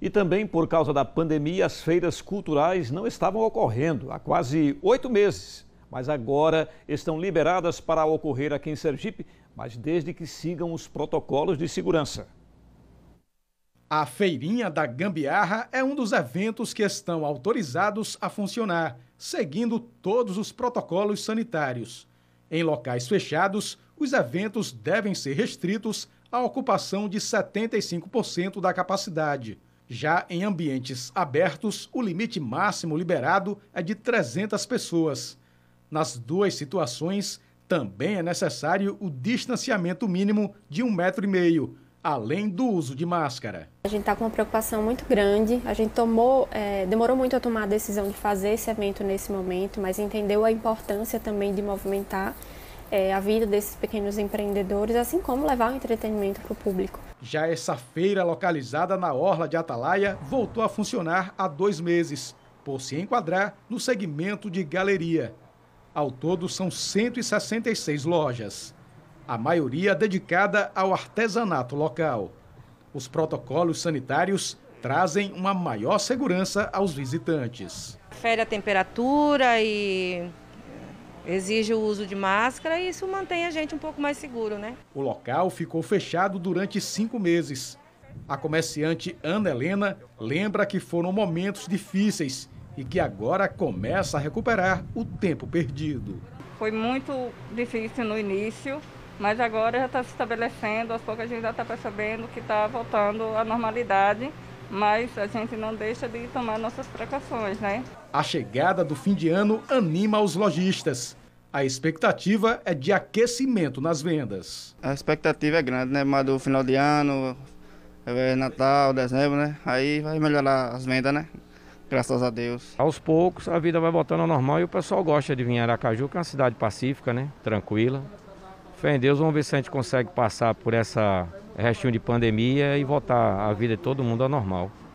E também, por causa da pandemia, as feiras culturais não estavam ocorrendo há quase oito meses, mas agora estão liberadas para ocorrer aqui em Sergipe, mas desde que sigam os protocolos de segurança. A Feirinha da Gambiarra é um dos eventos que estão autorizados a funcionar, seguindo todos os protocolos sanitários. Em locais fechados, os eventos devem ser restritos à ocupação de 75% da capacidade. Já em ambientes abertos, o limite máximo liberado é de 300 pessoas. Nas duas situações, também é necessário o distanciamento mínimo de um metro e meio, além do uso de máscara. A gente está com uma preocupação muito grande. A gente tomou, é, demorou muito a tomar a decisão de fazer esse evento nesse momento, mas entendeu a importância também de movimentar é, a vida desses pequenos empreendedores, assim como levar o entretenimento para o público. Já essa feira localizada na Orla de Atalaia voltou a funcionar há dois meses, por se enquadrar no segmento de galeria. Ao todo, são 166 lojas, a maioria dedicada ao artesanato local. Os protocolos sanitários trazem uma maior segurança aos visitantes. Fere a temperatura e exige o uso de máscara e isso mantém a gente um pouco mais seguro, né? O local ficou fechado durante cinco meses. A comerciante Ana Helena lembra que foram momentos difíceis e que agora começa a recuperar o tempo perdido. Foi muito difícil no início, mas agora já está se estabelecendo, aos poucos a gente já está percebendo que está voltando à normalidade mas a gente não deixa de tomar nossas precauções, né? A chegada do fim de ano anima os lojistas. A expectativa é de aquecimento nas vendas. A expectativa é grande, né? Mas do final de ano, é Natal, dezembro, né? Aí vai melhorar as vendas, né? Graças a Deus. Aos poucos a vida vai voltando ao normal e o pessoal gosta de vir em Aracaju, que é uma cidade pacífica, né? Tranquila. Fé em Deus, vamos ver se a gente consegue passar por essa restinho de pandemia e voltar a vida de todo mundo ao normal.